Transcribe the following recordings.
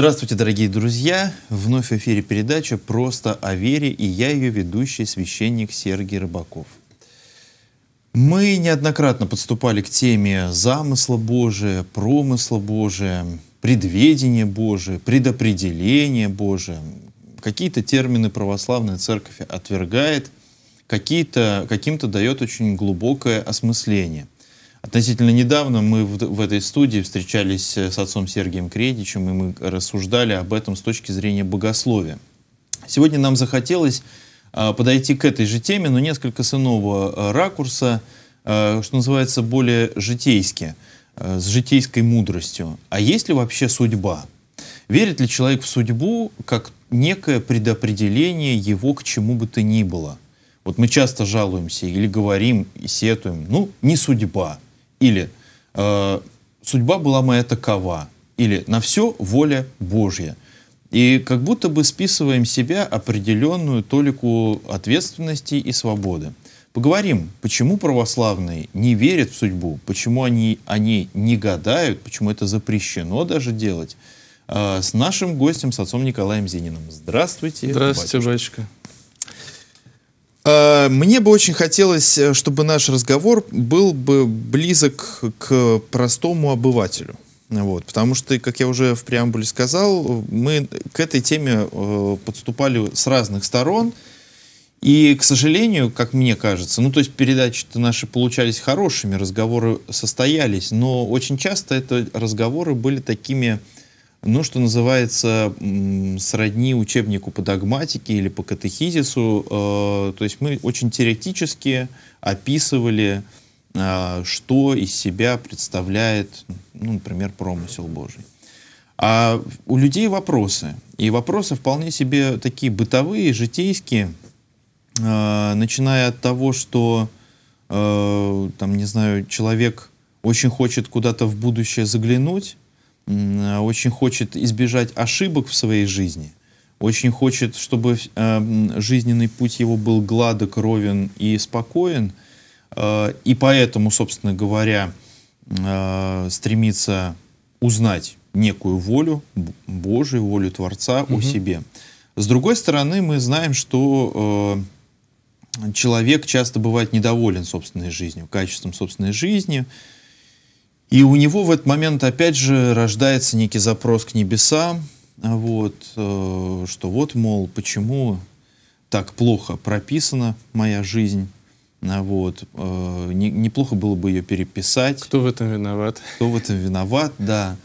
Здравствуйте, дорогие друзья! Вновь в эфире передача «Просто о вере» и я ее ведущий, священник Сергей Рыбаков. Мы неоднократно подступали к теме замысла Божия, промысла Божия, предведения Божия, предопределения Божия. Какие-то термины православная церковь отвергает, какие-то, каким-то дает очень глубокое осмысление – Относительно недавно мы в, в этой студии встречались э, с отцом Сергием Кредичем, и мы рассуждали об этом с точки зрения богословия. Сегодня нам захотелось а, подойти к этой же теме, но несколько с иного э, ракурса, а, что называется, более житейски, а, с житейской мудростью. А есть ли вообще судьба? Верит ли человек в судьбу как некое предопределение его к чему бы то ни было? Вот мы часто жалуемся или говорим, и сетуем, ну, не судьба – или э, «Судьба была моя такова». Или «На все воля Божья». И как будто бы списываем себя определенную толику ответственности и свободы. Поговорим, почему православные не верят в судьбу, почему они они не гадают, почему это запрещено даже делать, э, с нашим гостем, с отцом Николаем Зининым. Здравствуйте, Здравствуйте, батюшка. батюшка. А, мне бы очень хотелось, э, чтобы наш разговор был бы близок к простому обывателю. Вот, потому что, как я уже в преамбуле сказал, мы к этой теме э, подступали с разных сторон. И, к сожалению, как мне кажется, ну, то есть передачи-то наши получались хорошими, разговоры состоялись, но очень часто это разговоры были такими, э, ну, что называется, сродни учебнику по догматике или по катехизису. Э, то есть мы очень теоретически описывали, э, что из себя представляет, ну, например, промысел Божий. А у людей вопросы. И вопросы вполне себе такие бытовые, житейские, э, начиная от того, что, там, не знаю, человек очень хочет куда-то в будущее заглянуть, Э, очень хочет избежать ошибок в своей жизни, очень хочет, чтобы э, жизненный путь его был гладок, ровен и спокоен, э, и поэтому, собственно говоря, стремится узнать некую волю, Божию волю Творца угу. о себе. С другой стороны, мы знаем, что человек часто бывает недоволен собственной жизнью, качеством собственной жизни, и у него в этот момент опять же рождается некий запрос к небесам, вот, э, что вот, мол, почему так плохо прописана моя жизнь, вот, э, не, неплохо было бы ее переписать. Кто в этом виноват? Кто в этом виноват, да.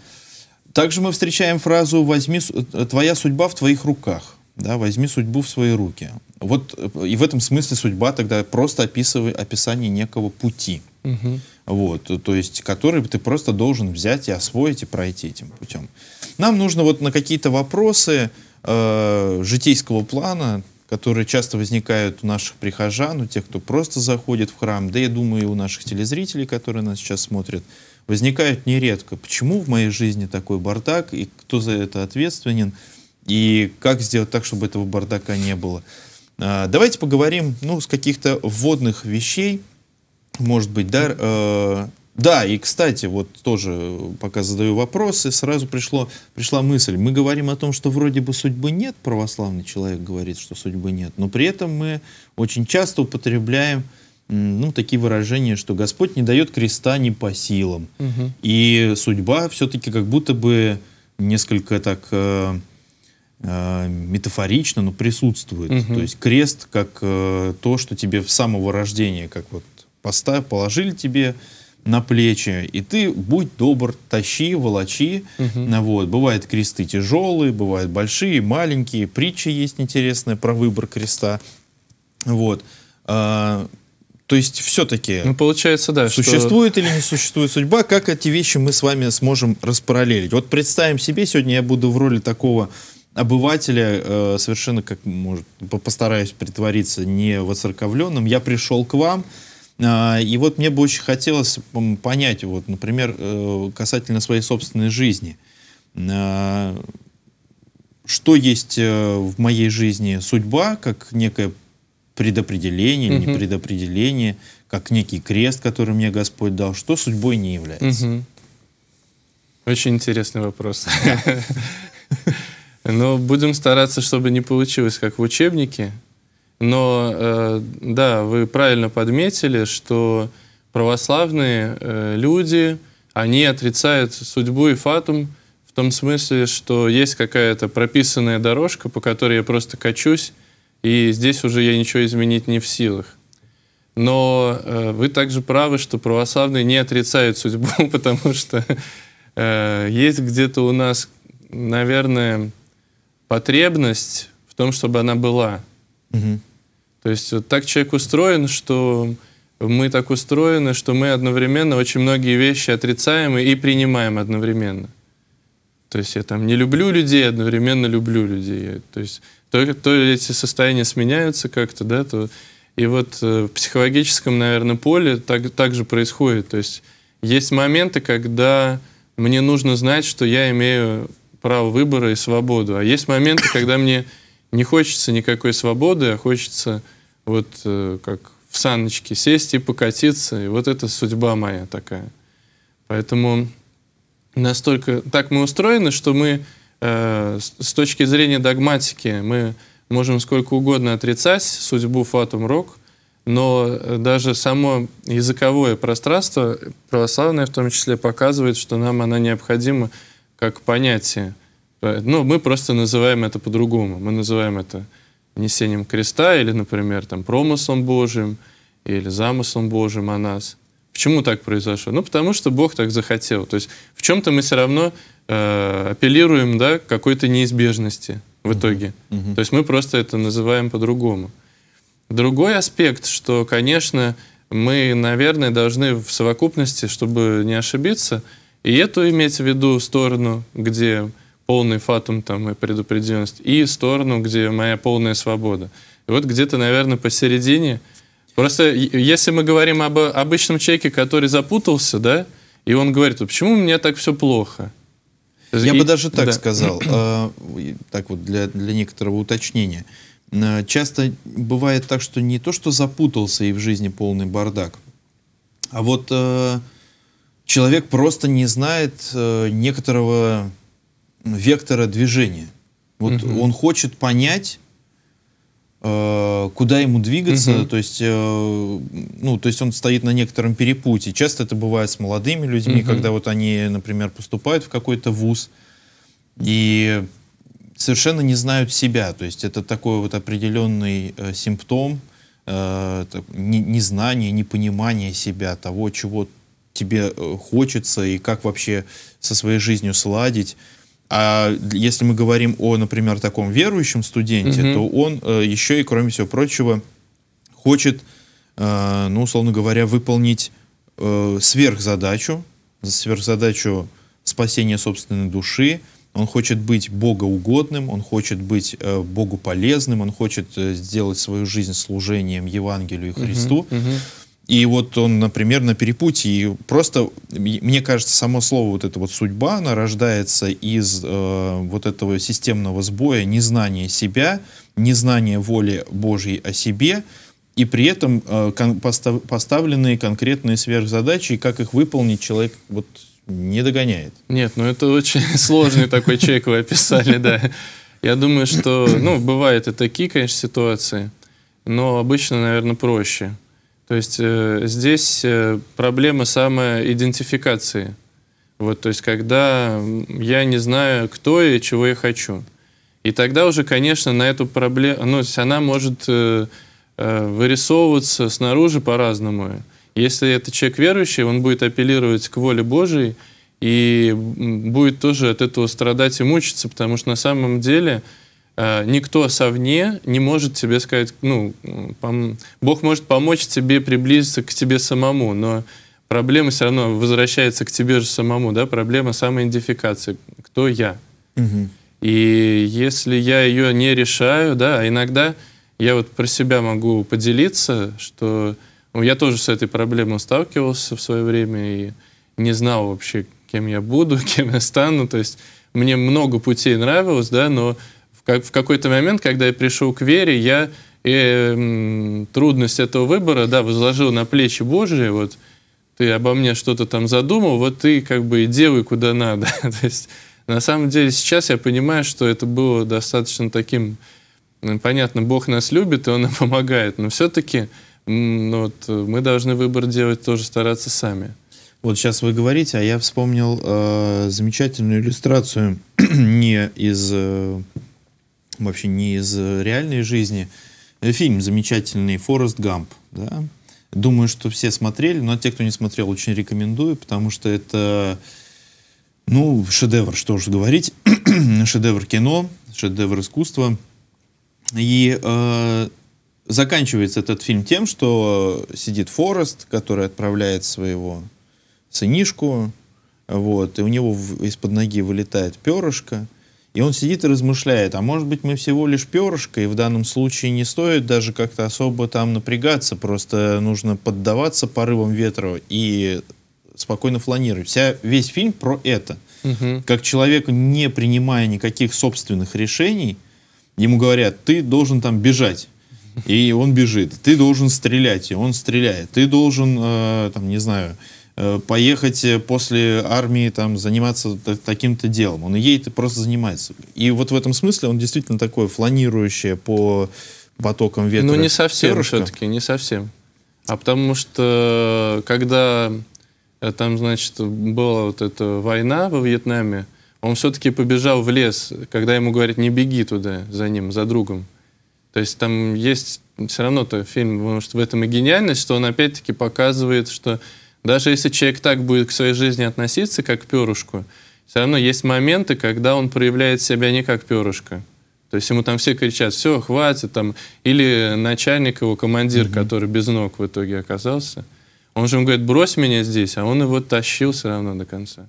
Также мы встречаем фразу «возьми, э, твоя судьба в твоих руках», да, «возьми судьбу в свои руки». Вот и в этом смысле судьба тогда просто описывает описание некого пути. Угу. Вот, то есть, который ты просто должен взять и освоить и пройти этим путем. Нам нужно вот на какие-то вопросы э, житейского плана, которые часто возникают у наших прихожан, у тех, кто просто заходит в храм, да я думаю и у наших телезрителей, которые нас сейчас смотрят, возникают нередко. Почему в моей жизни такой бардак, и кто за это ответственен, и как сделать так, чтобы этого бардака не было. А, давайте поговорим ну, с каких-то вводных вещей, может быть, да. Э, да, и, кстати, вот тоже, э, пока задаю вопросы, сразу пришло, пришла мысль. Мы говорим о том, что вроде бы судьбы нет, православный человек говорит, что судьбы нет, но при этом мы очень часто употребляем ну, такие выражения, что Господь не дает креста не по силам. Угу. И судьба все-таки как будто бы несколько так э, э, метафорично, но присутствует. Угу. То есть крест как э, то, что тебе с самого рождения, как вот поставь, положили тебе на плечи, и ты будь добр, тащи, волочи. Угу. Вот. Бывают кресты тяжелые, бывают большие, маленькие. Притча есть интересная про выбор креста. Вот. А, то есть все-таки ну, получается, да, существует что... или не существует судьба, как эти вещи мы с вами сможем распараллелить. Вот представим себе, сегодня я буду в роли такого обывателя, э, совершенно как может, постараюсь притвориться не воцерковленным. Я пришел к вам, а, и вот мне бы очень хотелось понять, вот, например, э, касательно своей собственной жизни, а, что есть э, в моей жизни судьба, как некое предопределение угу. не предопределение, как некий крест, который мне Господь дал, что судьбой не является? Угу. Очень интересный вопрос. Но ну, будем стараться, чтобы не получилось, как в учебнике, но э, да, вы правильно подметили, что православные э, люди, они отрицают судьбу и фатум в том смысле, что есть какая-то прописанная дорожка, по которой я просто качусь, и здесь уже я ничего изменить не в силах. Но э, вы также правы, что православные не отрицают судьбу, потому что э, есть где-то у нас, наверное, потребность в том, чтобы она была. Угу. То есть так человек устроен, что мы так устроены, что мы одновременно очень многие вещи отрицаем и принимаем одновременно. То есть я там не люблю людей, одновременно люблю людей. То есть то, то эти состояния сменяются как-то, да, то и вот э, в психологическом, наверное, поле так, так же происходит. То есть есть моменты, когда мне нужно знать, что я имею право выбора и свободу, а есть моменты, когда мне не хочется никакой свободы, а хочется вот э, как в саночке сесть и покатиться. И вот это судьба моя такая. Поэтому настолько так мы устроены, что мы э, с точки зрения догматики мы можем сколько угодно отрицать судьбу Фатум Рок, но э, даже само языковое пространство, православное в том числе, показывает, что нам она необходима как понятие – Э, ну, мы просто называем это по-другому. Мы называем это несением креста или, например, там, промыслом Божьим или замыслом Божьим о нас. Почему так произошло? Ну, потому что Бог так захотел. То есть в чем-то мы все равно э, апеллируем да, к какой-то неизбежности в итоге. Uh-huh. Uh-huh. То есть мы просто это называем по-другому. Другой аспект, что, конечно, мы, наверное, должны в совокупности, чтобы не ошибиться, и эту иметь в виду сторону, где полный фатум там и предупреденность, и сторону, где моя полная свобода. И вот где-то, наверное, посередине. Просто если мы говорим об обычном человеке, который запутался, да, и он говорит, «А почему у меня так все плохо? Я и... бы даже так да. сказал, э, так вот для, для некоторого уточнения. А, часто бывает так, что не то, что запутался и в жизни полный бардак, а вот э, человек просто не знает э, некоторого вектора движения. Вот угу. он хочет понять, э, куда ему двигаться, угу. то есть, э, ну, то есть он стоит на некотором перепутье. Часто это бывает с молодыми людьми, угу. когда вот они, например, поступают в какой-то вуз и совершенно не знают себя, то есть это такой вот определенный э, симптом э, незнания, непонимания себя, того, чего тебе хочется и как вообще со своей жизнью сладить. А если мы говорим о, например, таком верующем студенте, угу. то он э, еще и, кроме всего прочего, хочет, э, ну, условно говоря, выполнить э, сверхзадачу, сверхзадачу спасения собственной души. Он хочет быть богоугодным, он хочет быть э, богу полезным, он хочет э, сделать свою жизнь служением Евангелию и Христу. Угу, угу. И вот он, например, на перепутье. И просто, мне кажется, само слово вот это вот судьба, она рождается из э, вот этого системного сбоя, незнания себя, незнания воли Божьей о себе, и при этом э, кон постав поставленные конкретные сверхзадачи, и как их выполнить, человек вот не догоняет. Нет, ну это очень сложный такой человек вы описали, да. Я думаю, что, ну, бывают и такие, конечно, ситуации, но обычно, наверное, проще. То есть э, здесь э, проблема идентификации. Вот, то есть когда я не знаю, кто я и чего я хочу. И тогда уже, конечно, на эту проблему, ну, то есть она может э, э, вырисовываться снаружи по-разному. Если это человек верующий, он будет апеллировать к воле Божией и будет тоже от этого страдать и мучиться, потому что на самом деле Э, никто совне не может тебе сказать, ну, пом- Бог может помочь тебе приблизиться к тебе самому, но проблема все равно возвращается к тебе же самому, да, проблема самоидентификации. Кто я? Угу. И если я ее не решаю, да, а иногда я вот про себя могу поделиться, что ну, я тоже с этой проблемой сталкивался в свое время и не знал вообще, кем я буду, кем я стану, то есть мне много путей нравилось, да, но как, в какой-то момент, когда я пришел к вере, я э, трудность этого выбора, да, возложил на плечи Божьи, вот, ты обо мне что-то там задумал, вот ты как бы и делай куда надо. То есть, на самом деле сейчас я понимаю, что это было достаточно таким, понятно, Бог нас любит, и Он нам помогает, но все-таки ну, вот, мы должны выбор делать тоже стараться сами. Вот сейчас вы говорите, а я вспомнил э, замечательную иллюстрацию не из э, вообще не из э, реальной жизни. Э, фильм замечательный «Форест Гамп». Да? Думаю, что все смотрели, но те, кто не смотрел, очень рекомендую, потому что это, ну, шедевр, что уж говорить, шедевр кино, шедевр искусства. И э, заканчивается этот фильм тем, что сидит Форест, который отправляет своего сынишку, вот, и у него из-под ноги вылетает перышко, и он сидит и размышляет, а может быть мы всего лишь перышко, и в данном случае не стоит даже как-то особо там напрягаться, просто нужно поддаваться порывам ветра и спокойно фланировать. Вся, весь фильм про это. Угу. Как человеку, не принимая никаких собственных решений, ему говорят, ты должен там бежать. И он бежит. Ты должен стрелять, и он стреляет. Ты должен, э, там, не знаю, Э, поехать э, после армии там заниматься таким-то делом. Он едет и просто занимается. И вот в этом смысле он действительно такой фланирующее по потокам ветра. Ну не совсем перышко. все-таки, не совсем. А потому что когда э, там, значит, была вот эта война во Вьетнаме, он все-таки побежал в лес, когда ему говорят, не беги туда за ним, за другом. То есть там есть все равно-то фильм, потому что в этом и гениальность, что он опять-таки показывает, что даже если человек так будет к своей жизни относиться, как к перышку, все равно есть моменты, когда он проявляет себя не как перышко. То есть ему там все кричат, все, хватит, там, или начальник его, командир, mm который без ног в итоге оказался, он же ему говорит, брось меня здесь, а он его тащил все равно до конца.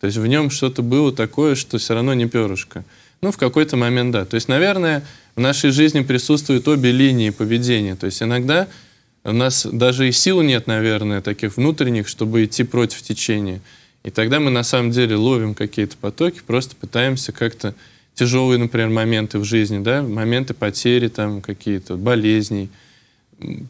То есть в нем что-то было такое, что все равно не перышко. Ну, в какой-то момент, да. То есть, наверное, в нашей жизни присутствуют обе линии поведения. То есть иногда у нас даже и сил нет, наверное, таких внутренних, чтобы идти против течения. И тогда мы на самом деле ловим какие-то потоки, просто пытаемся как-то тяжелые, например, моменты в жизни, да, моменты потери, там какие-то болезни,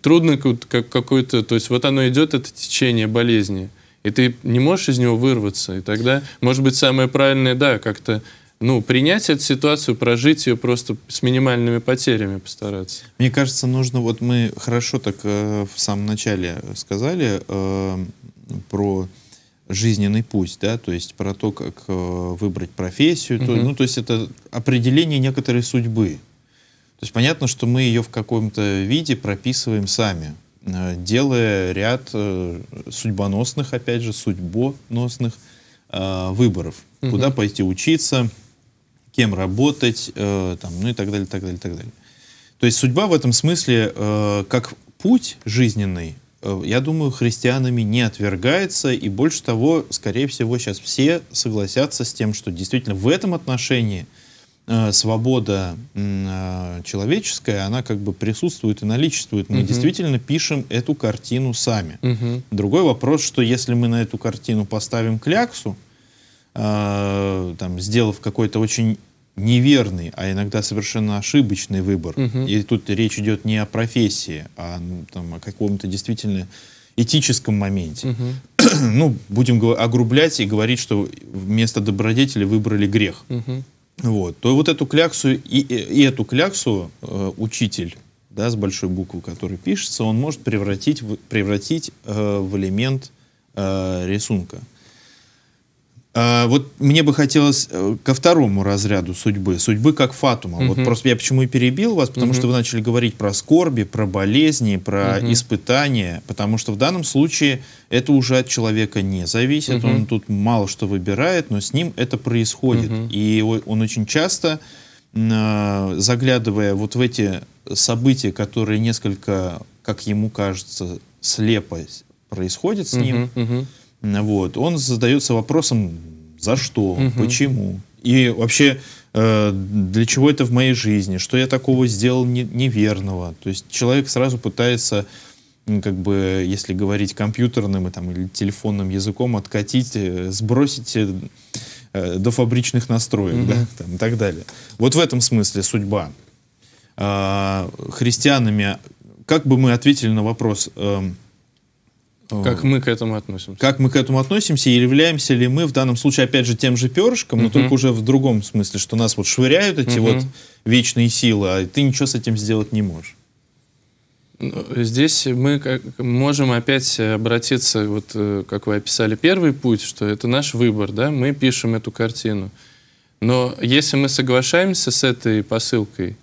Трудно как, какую-то, то есть вот оно идет, это течение болезни, и ты не можешь из него вырваться. И тогда, может быть, самое правильное, да, как-то ну, принять эту ситуацию, прожить ее просто с минимальными потерями постараться. Мне кажется, нужно, вот мы хорошо так э, в самом начале сказали э, про жизненный путь, да, то есть про то, как э, выбрать профессию, то, ну, то есть это определение некоторой судьбы. То есть понятно, что мы ее в каком-то виде прописываем сами, э, делая ряд э, судьбоносных, опять же, судьбоносных э, выборов. Куда пойти учиться, кем работать, э, там, ну и так далее, так далее, так далее. То есть судьба в этом смысле, э, как путь жизненный, э, я думаю, христианами не отвергается, и больше того, скорее всего, сейчас все согласятся с тем, что действительно в этом отношении э, свобода э, человеческая, она как бы присутствует и наличествует. Мы угу. действительно пишем эту картину сами. Угу. Другой вопрос, что если мы на эту картину поставим кляксу, э, там, сделав какой-то очень неверный, а иногда совершенно ошибочный выбор. Угу. И тут речь идет не о профессии, а ну, там, о каком-то действительно этическом моменте. Угу. ну, будем огрублять и говорить, что вместо добродетели выбрали грех. Угу. Вот. То вот эту кляксу и, и эту кляксу э, учитель, да, с большой буквы, который пишется, он может превратить, в, превратить э, в элемент э, рисунка. А, вот мне бы хотелось э, ко второму разряду судьбы, судьбы как Фатума. Угу. Вот просто я почему и перебил вас, потому угу. что вы начали говорить про скорби, про болезни, про угу. испытания, потому что в данном случае это уже от человека не зависит, угу. он тут мало что выбирает, но с ним это происходит. Угу. И он очень часто, а, заглядывая вот в эти события, которые несколько, как ему кажется, слепо происходят с ним, угу вот, он задается вопросом, за что, угу. почему. И вообще, э, для чего это в моей жизни, что я такого сделал не, неверного. То есть человек сразу пытается, как бы, если говорить компьютерным и, там, или телефонным языком, откатить, э, сбросить э, э, до фабричных настроек угу. да, там, и так далее. Вот в этом смысле судьба. Э, христианами, как бы мы ответили на вопрос... Э, как мы к этому относимся? Как мы к этому относимся? И являемся ли мы в данном случае, опять же, тем же перышком, но только уже в другом смысле, что нас вот швыряют эти вот вечные силы, а ты ничего с этим сделать не можешь. Ну, здесь мы можем опять обратиться, вот э, как вы описали первый путь, что это наш выбор, да, мы пишем эту картину. Но если мы соглашаемся с этой посылкой,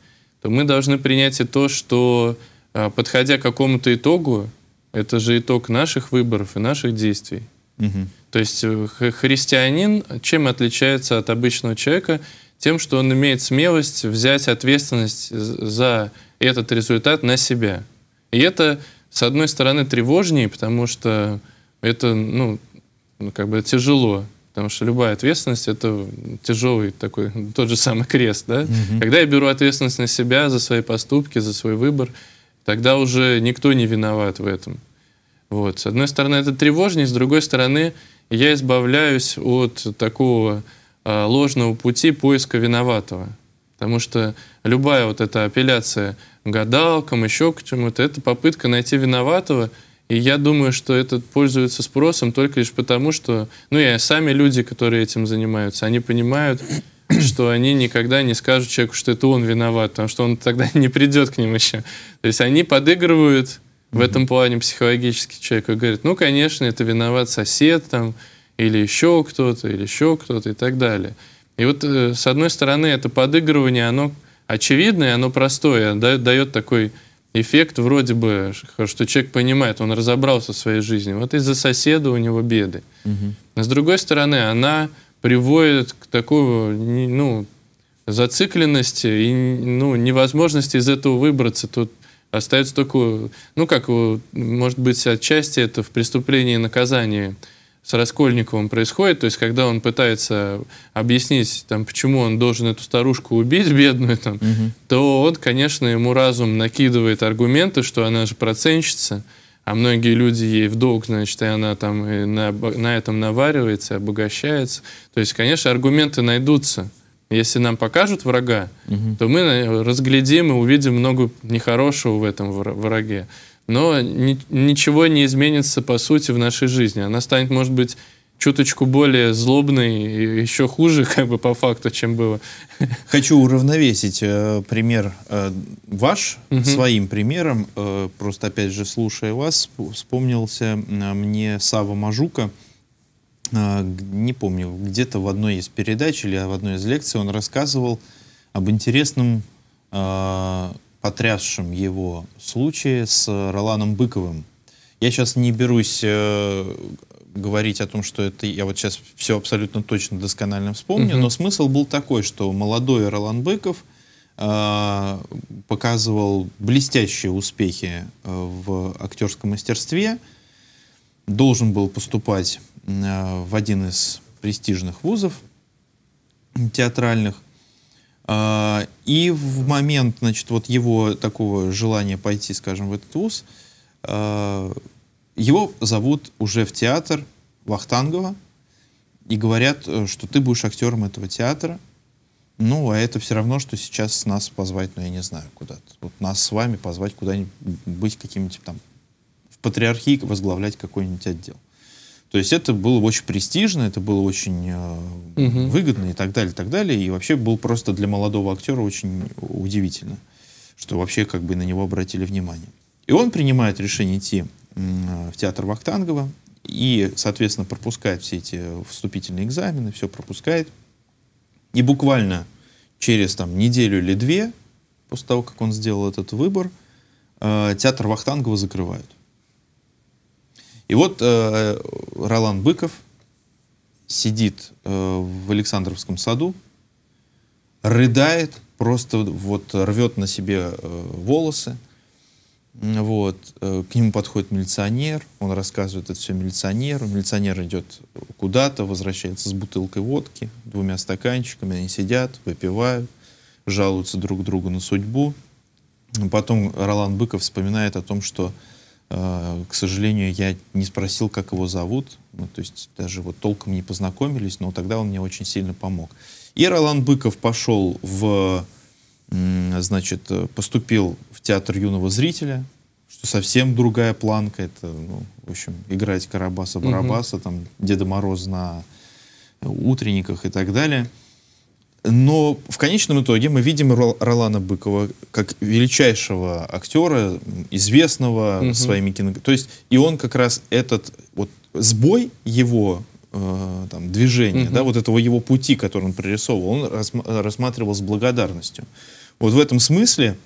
то мы должны принять и то, что а, подходя к какому-то итогу, это же итог наших выборов и наших действий. Угу. То есть э, христианин чем отличается от обычного человека? Тем, что он имеет смелость взять ответственность за этот результат на себя. И это, с одной стороны, тревожнее, потому что это, ну, ну как бы тяжело. Потому что любая ответственность это тяжелый такой, тот же самый крест, да? Угу. Когда я беру ответственность на себя за свои поступки, за свой выбор, Тогда уже никто не виноват в этом. Вот. С одной стороны, это тревожнее, с другой стороны, я избавляюсь от такого э, ложного пути поиска виноватого. Потому что любая вот эта апелляция гадалкам, еще к чему-то, это попытка найти виноватого. И я думаю, что это пользуется спросом только лишь потому, что, ну и сами люди, которые этим занимаются, они понимают, что они никогда не скажут человеку, что это он виноват, потому что он тогда не придет к ним еще. То есть они подыгрывают в этом плане психологически человеку, говорят, ну, конечно, это виноват сосед там, или еще кто-то, или еще кто-то и так далее. И вот, э, с одной стороны, это подыгрывание, оно очевидное, оно простое, дает такой эффект вроде бы, что человек понимает, он разобрался в своей жизни. Вот из-за соседа у него беды. Угу. Но с другой стороны, она приводит к такой, ну, зацикленности и ну, невозможности из этого выбраться. Тут остается только, ну как, может быть, отчасти это в преступлении и наказании с Раскольниковым происходит, то есть когда он пытается объяснить, там, почему он должен эту старушку убить, бедную, там, угу. то он, конечно, ему разум накидывает аргументы, что она же проценщица, угу а многие люди ей в долг, значит, и она там и на, на этом наваривается, обогащается. То есть, конечно, аргументы найдутся. Если нам покажут врага, угу. то мы э, разглядим и увидим много нехорошего в этом враге. Но ни, ничего не изменится, по сути, в нашей жизни. Она станет, может быть, чуточку более злобный и еще хуже, как бы по факту, чем было. Хочу уравновесить э, пример э, ваш угу. своим примером. Э, просто опять же, слушая вас, вспомнился э, мне Сава Мажука. Э, не помню, где-то в одной из передач или в одной из лекций он рассказывал об интересном э, потрясшем его случае с Роланом Быковым. Я сейчас не берусь э, говорить о том, что это я вот сейчас все абсолютно точно досконально вспомню, угу. но смысл был такой, что молодой Ролан Быков э, показывал блестящие успехи э, в актерском мастерстве, должен был поступать э, в один из престижных вузов театральных. Э, и в момент, значит, вот его такого желания пойти, скажем, в этот вуз, э, его зовут уже в театр Вахтангова и говорят, э, что ты будешь актером этого театра. Ну, а это все равно, что сейчас нас позвать, ну, я не знаю, куда-то. Вот нас с вами позвать куда-нибудь, быть каким-нибудь там в патриархии возглавлять какой-нибудь отдел. То есть это было очень престижно, это было очень э, угу. выгодно и так далее, и так далее. И вообще было просто для молодого актера очень удивительно, что вообще как бы на него обратили внимание. И он принимает решение идти в театр Вахтангова и, соответственно, пропускает все эти вступительные экзамены, все пропускает. И буквально через там, неделю или две, после того, как он сделал этот выбор, э, театр Вахтангова закрывают. И вот э, Ролан Быков сидит э, в Александровском саду, рыдает, просто вот рвет на себе э, волосы, вот. Э, к нему подходит милиционер, он рассказывает это все милиционеру. Милиционер идет куда-то, возвращается с бутылкой водки, двумя стаканчиками, они сидят, выпивают, жалуются друг другу на судьбу. Потом Ролан Быков вспоминает о том, что, э, к сожалению, я не спросил, как его зовут, ну, то есть даже вот толком не познакомились, но тогда он мне очень сильно помог. И Ролан Быков пошел в значит, э, поступил в театр юного зрителя, что совсем другая планка, это, ну, в общем, играть Карабаса-Барабаса, угу. там, Деда Мороз на утренниках и так далее. Но в конечном итоге мы видим Ролана Быкова как величайшего актера, известного угу. своими кино... То есть и он как раз этот вот сбой его э, там, движения, угу. да, вот этого его пути, который он прорисовывал, он рассматривал с благодарностью. Вот в этом смысле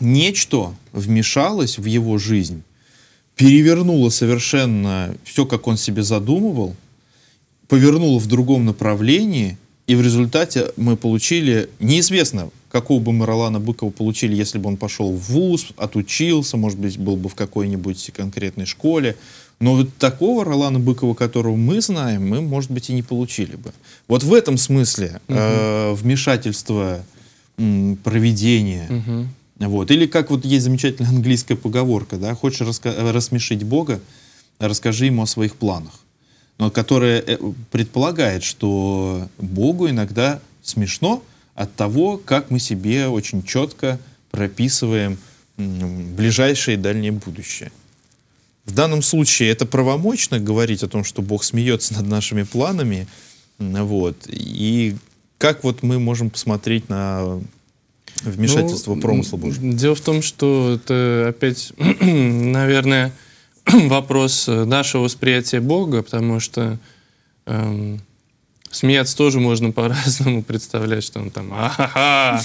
нечто вмешалось в его жизнь, перевернуло совершенно все, как он себе задумывал, повернуло в другом направлении, и в результате мы получили, неизвестно, какого бы мы Ролана Быкова получили, если бы он пошел в ВУЗ, отучился, может быть, был бы в какой-нибудь конкретной школе, но вот такого Ролана Быкова, которого мы знаем, мы, может быть, и не получили бы. Вот в этом смысле угу. э, вмешательство м, проведения. Угу. Вот. Или как вот есть замечательная английская поговорка, да, хочешь раска- рассмешить Бога, расскажи ему о своих планах, но которая э, предполагает, что Богу иногда смешно от того, как мы себе очень четко прописываем ближайшее и дальнее будущее. В данном случае это правомочно говорить о том, что Бог смеется над нашими планами. Вот. И как вот мы можем посмотреть на вмешательство ну, промысла Божьего? Дело в том, что это опять, наверное, вопрос э, нашего восприятия Бога, потому что эм, смеяться тоже можно по-разному представлять, что он там а-ха-ха.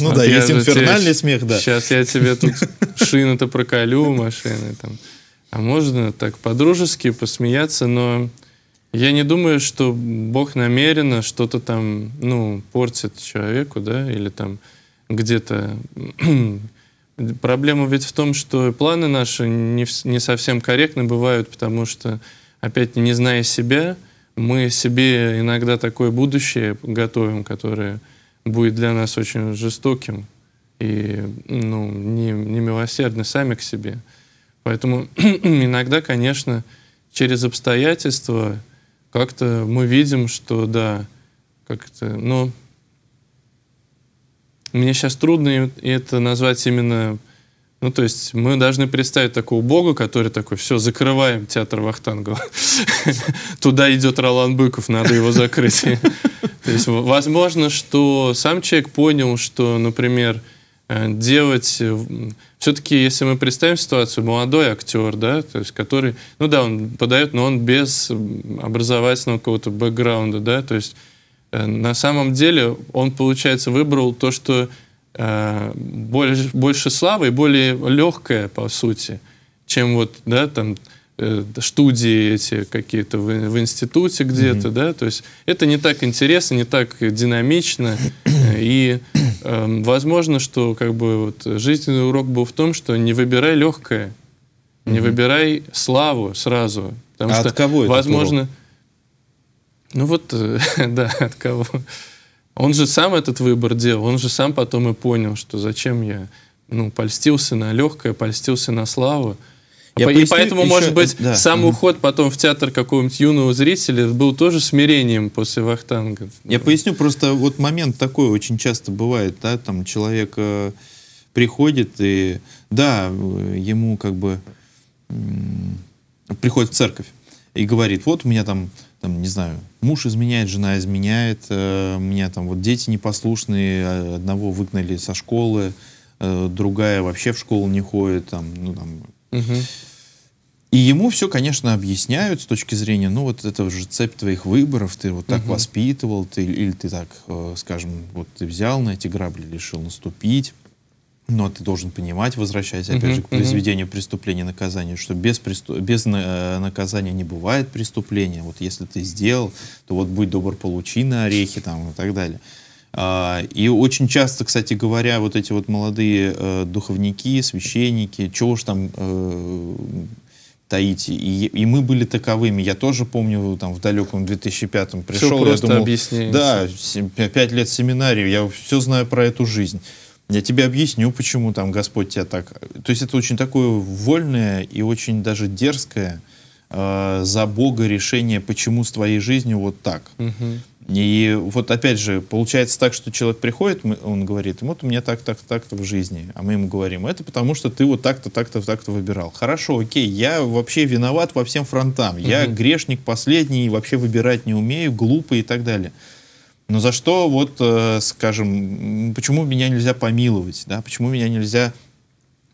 Ну да, есть инфернальный смех, да. Сейчас я тебе тут шину-то проколю, машины там а можно так по-дружески посмеяться, но я не думаю, что Бог намеренно что-то там, ну, портит человеку, да, или там где-то... Проблема ведь в том, что планы наши не, не совсем корректны бывают, потому что, опять не зная себя, мы себе иногда такое будущее готовим, которое будет для нас очень жестоким и ну, не, не милосердны сами к себе. Поэтому иногда, конечно, через обстоятельства как-то мы видим, что да, как-то, но мне сейчас трудно это назвать именно, ну то есть мы должны представить такого бога, который такой, все, закрываем театр Вахтангова, туда идет Ролан Быков, надо его закрыть. То есть возможно, что сам человек понял, что, например, э, делать э, все-таки, если мы представим ситуацию, молодой актер, да, то есть который, ну да, он подает, но он без образовательного какого-то бэкграунда, да, то есть э, на самом деле он, получается, выбрал то, что э, больше, больше славы и более легкое, по сути, чем вот, да, там, Э, студии эти какие-то в, в институте где-то, mm-hmm. да, то есть это не так интересно, не так динамично, и э, возможно, что как бы вот жизненный урок был в том, что не выбирай легкое, не mm-hmm. выбирай славу сразу, потому а что от кого возможно, урок? ну вот, э, да, от кого. Он же сам этот выбор делал, он же сам потом и понял, что зачем я, ну, польстился на легкое, польстился на славу, я и поясню, поэтому, еще... может быть, да. сам угу. уход потом в театр какого-нибудь юного зрителя был тоже смирением после Вахтанга. Я да. поясню, просто вот момент такой очень часто бывает, да, там человек э, приходит и, да, ему как бы э, приходит в церковь и говорит, вот у меня там, там не знаю, муж изменяет, жена изменяет, э, у меня там вот дети непослушные, одного выгнали со школы, э, другая вообще в школу не ходит, там, ну, там, Угу. И ему все, конечно, объясняют с точки зрения, ну вот это уже цепь твоих выборов, ты вот так угу. воспитывал, ты, или ты так, э, скажем, вот ты взял на эти грабли, решил наступить. Но ты должен понимать, возвращаясь опять же к произведению преступления и наказания, что без, престу... без на... Э, наказания не бывает преступления. Вот если ты сделал, то вот будь добр, получи на орехи там и так далее. А, и очень часто, кстати говоря, вот эти вот молодые э, духовники, священники, чего уж там э, таить. И, и мы были таковыми. Я тоже помню, там, в далеком 2005-м пришел, все я думал... Объясняется. Да, пять лет семинарии, я все знаю про эту жизнь. Я тебе объясню, почему там Господь тебя так... То есть это очень такое вольное и очень даже дерзкое э, за Бога решение, почему с твоей жизнью вот так. Угу. И вот опять же, получается так, что человек приходит, он говорит, вот у меня так, так, так-то в жизни. А мы ему говорим, это потому что ты вот так-то, так-то, так-то выбирал. Хорошо, окей, я вообще виноват во всем фронтам. Я угу. грешник последний, вообще выбирать не умею, глупый и так далее. Но за что, вот, э, скажем, почему меня нельзя помиловать, да, почему меня нельзя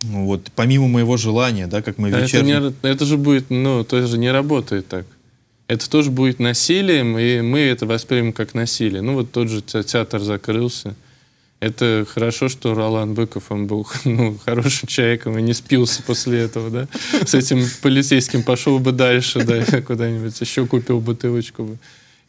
ну вот, помимо моего желания, да, как мы вечером... А это, не, это же будет, ну, то есть же не работает так это тоже будет насилием, и мы это воспримем как насилие. Ну вот тот же театр закрылся. Это хорошо, что Ролан Быков, он был ну, хорошим человеком и не спился после этого, да? С этим полицейским пошел бы дальше, да, куда-нибудь еще купил бутылочку бы.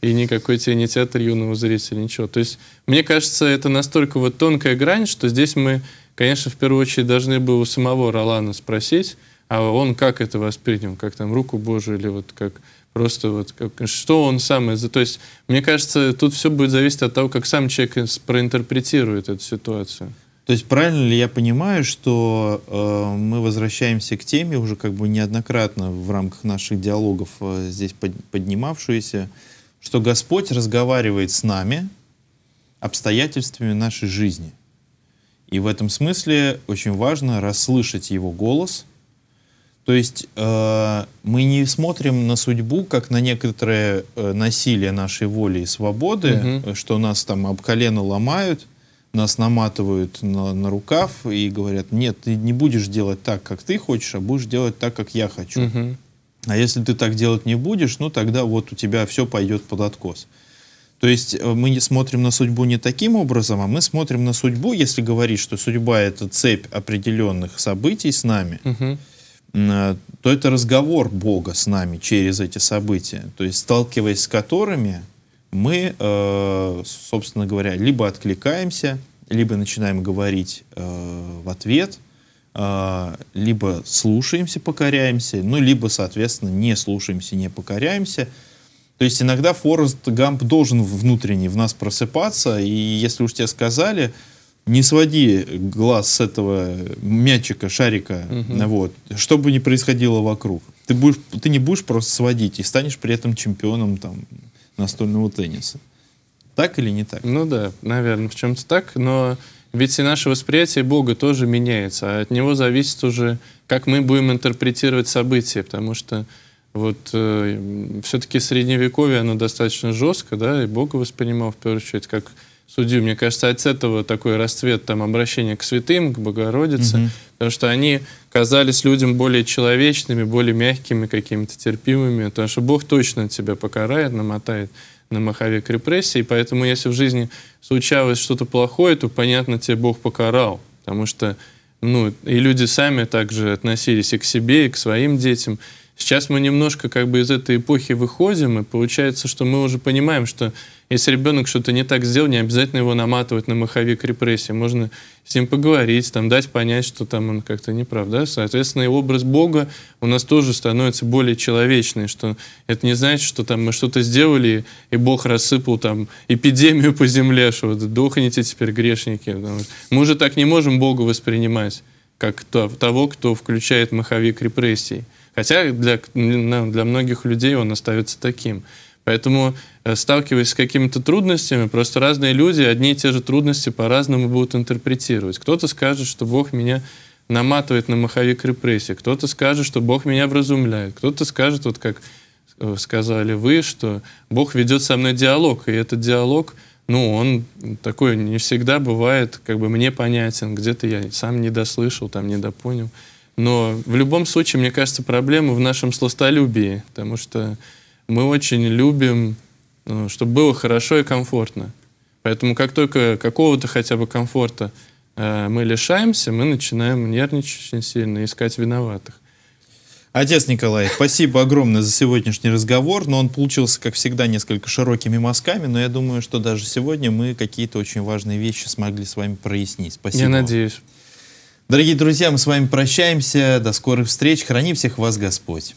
И никакой тебе не театр юного зрителя, ничего. То есть, мне кажется, это настолько вот тонкая грань, что здесь мы, конечно, в первую очередь должны бы у самого Ролана спросить, а он как это воспринял, как там руку Божию или вот как Просто вот как, что он сам из... То есть, мне кажется, тут все будет зависеть от того, как сам человек проинтерпретирует эту ситуацию. То есть правильно ли я понимаю, что э, мы возвращаемся к теме уже как бы неоднократно в рамках наших диалогов э, здесь под, поднимавшуюся, что Господь разговаривает с нами обстоятельствами нашей жизни. И в этом смысле очень важно расслышать Его голос – то есть э, мы не смотрим на судьбу как на некоторое э, насилие нашей воли и свободы, угу. что нас там об колено ломают, нас наматывают на, на рукав и говорят, нет, ты не будешь делать так, как ты хочешь, а будешь делать так, как я хочу. Угу. А если ты так делать не будешь, ну тогда вот у тебя все пойдет под откос. То есть э, мы не смотрим на судьбу не таким образом, а мы смотрим на судьбу, если говорить, что судьба это цепь определенных событий с нами. Угу Э, то это разговор Бога с нами через эти события, то есть сталкиваясь с которыми мы, э, собственно говоря, либо откликаемся, либо начинаем говорить э, в ответ, либо слушаемся, покоряемся, ну, либо, соответственно, не слушаемся, не покоряемся. То есть иногда Форест Гамп должен внутренне в нас просыпаться, и если уж тебе сказали, не своди глаз с этого мячика, шарика, угу. вот, что бы ни происходило вокруг. Ты, будешь, ты не будешь просто сводить и станешь при этом чемпионом там, настольного тенниса. Так или не так? Ну да, наверное, в чем-то так, но ведь и наше восприятие Бога тоже меняется, а от него зависит уже, как мы будем интерпретировать события, потому что вот э, все-таки средневековье, оно достаточно жестко, да, и Бога воспринимал в первую очередь как судью. Мне кажется, от этого такой расцвет там обращения к святым, к Богородице, угу. потому что они казались людям более человечными, более мягкими, какими-то терпимыми, потому что Бог точно тебя покарает, намотает на маховик репрессий, поэтому если в жизни случалось что-то плохое, то, понятно, тебе Бог покарал, потому что ну, и люди сами также относились и к себе, и к своим детям. Сейчас мы немножко как бы из этой эпохи выходим, и получается, что мы уже понимаем, что если ребенок что-то не так сделал, не обязательно его наматывать на маховик репрессии. Можно с ним поговорить, там, дать понять, что там он как-то неправ. Да? Соответственно, и образ Бога у нас тоже становится более человечный, что это не значит, что там мы что-то сделали, и Бог рассыпал там эпидемию по земле, что вот дохните теперь грешники. Ну, мы уже так не можем Бога воспринимать, как того, кто включает маховик репрессий. Хотя для, ну, для многих людей он остается таким. Поэтому Э, сталкиваясь с какими-то трудностями, просто разные люди одни и те же трудности по-разному будут интерпретировать. Кто-то скажет, что Бог меня наматывает на маховик репрессий, кто-то скажет, что Бог меня вразумляет, кто-то скажет, вот как э, сказали вы, что Бог ведет со мной диалог, и этот диалог, ну, он такой не всегда бывает, как бы мне понятен, где-то я сам не дослышал, там не допонял. Но в любом случае, мне кажется, проблема в нашем сластолюбии, потому что мы очень любим Э, чтобы было хорошо и комфортно. Поэтому как только какого-то хотя бы комфорта э, мы лишаемся, мы начинаем нервничать очень сильно, искать виноватых. Отец Николай, спасибо огромное за сегодняшний разговор, но он получился, как всегда, несколько широкими мазками, но я думаю, что даже сегодня мы какие-то очень важные вещи смогли с вами прояснить. Спасибо. Я надеюсь. Дорогие друзья, мы с вами прощаемся, до скорых встреч, храни всех вас Господь.